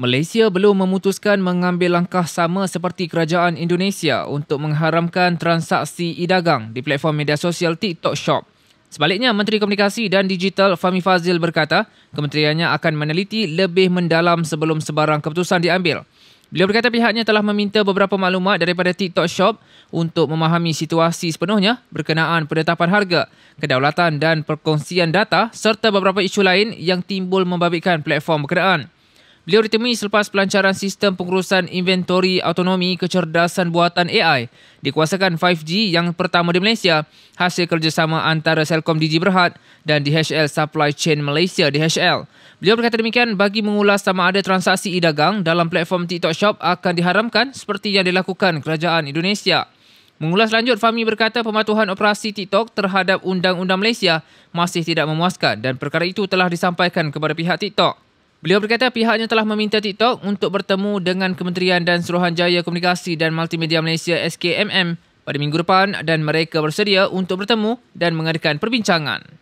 Malaysia belum memutuskan mengambil langkah sama seperti kerajaan Indonesia untuk mengharamkan transaksi e-dagang di platform media sosial TikTok Shop. Sebaliknya, Menteri Komunikasi dan Digital Fahmi Fazil berkata, kementeriannya akan meneliti lebih mendalam sebelum sebarang keputusan diambil. Beliau berkata pihaknya telah meminta beberapa maklumat daripada TikTok Shop untuk memahami situasi sepenuhnya berkenaan penetapan harga, kedaulatan dan perkongsian data serta beberapa isu lain yang timbul membabitkan platform berkenaan. Beliau ditemui selepas pelancaran sistem pengurusan inventori autonomi kecerdasan buatan AI dikuasakan 5G yang pertama di Malaysia hasil kerjasama antara Selkom Digi Berhad dan DHL Supply Chain Malaysia DHL. Beliau berkata demikian bagi mengulas sama ada transaksi e-dagang dalam platform TikTok Shop akan diharamkan seperti yang dilakukan kerajaan Indonesia. Mengulas lanjut, Fahmi berkata pematuhan operasi TikTok terhadap undang-undang Malaysia masih tidak memuaskan dan perkara itu telah disampaikan kepada pihak TikTok. Beliau berkata pihaknya telah meminta TikTok untuk bertemu dengan Kementerian dan Suruhanjaya Komunikasi dan Multimedia Malaysia SKMM pada minggu depan dan mereka bersedia untuk bertemu dan mengadakan perbincangan.